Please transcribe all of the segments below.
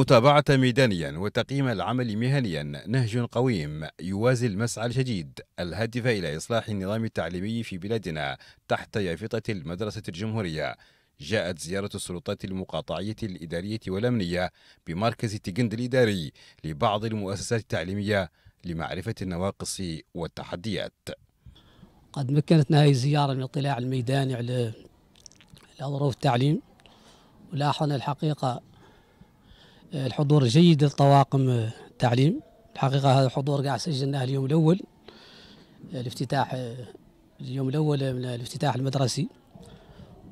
متابعة ميدانيا وتقييم العمل مهنيا نهج قويم يوازي المسعى الجديد الهادف إلى إصلاح النظام التعليمي في بلادنا تحت يافطة المدرسة الجمهورية جاءت زيارة السلطات المقاطعية الإدارية والأمنية بمركز تجند الإداري لبعض المؤسسات التعليمية لمعرفة النواقص والتحديات قد مكنتنا هذه الزيارة من اطلاع الميداني على ظروف التعليم ولاحظنا الحقيقة الحضور الجيد للطواقم آه، التعليم الحقيقة هذا الحضور قاع سجلناه اليوم الأول آه، الافتتاح آه، اليوم الأول من الافتتاح المدرسي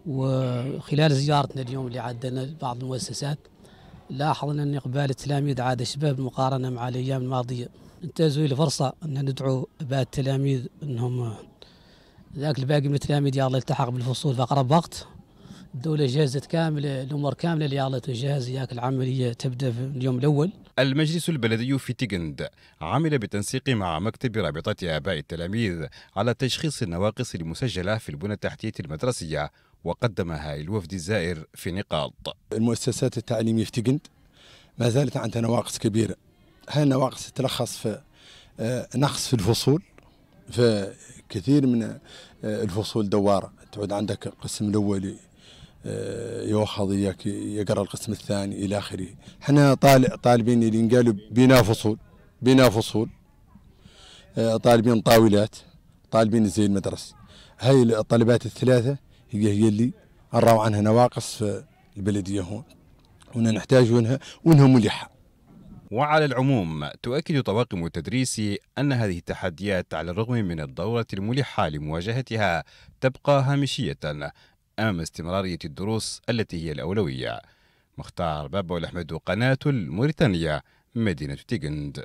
وخلال زيارتنا اليوم اللي عدنا بعض المؤسسات لاحظنا أن إقبال التلاميذ عاد شباب مقارنة مع الأيام الماضية انتهزوا الفرصة أن ندعو أباء التلاميذ أنهم ذاك الباقي من التلاميذ يا الله يلتحق بالفصول في أقرب وقت الدولة جهزت كاملة الأمور كاملة اللي عطت جاهزة ياك العملية تبدأ في اليوم الأول المجلس البلدي في تيغند عمل بتنسيق مع مكتب رابطة آباء التلاميذ على تشخيص النواقص المسجلة في البنى التحتية المدرسية وقدمها الوفد الزائر في نقاط المؤسسات التعليمية في تيغند ما زالت عندها نواقص كبيرة هاي النواقص تتلخص في آه، نقص في الفصول فكثير من آه، الفصول دوارة تعود عندك القسم الأولي آه، يوحظ يقرا القسم الثاني الى اخره احنا طالع طالبين اللي قالوا بنا فصول بنا فصول آه، طالبين طاولات طالبين زي المدرسه هاي الطالبات الثلاثه هي هي اللي نراو عنها نواقص في البلديه هون هنا نحتاج ونها ونها ملحه وعلى العموم تؤكد طواقم التدريس أن هذه التحديات على الرغم من الدورة الملحة لمواجهتها تبقى هامشية أمام استمرارية الدروس التي هي الأولوية مختار بابا الأحمد قناة الموريتانية مدينة تيغند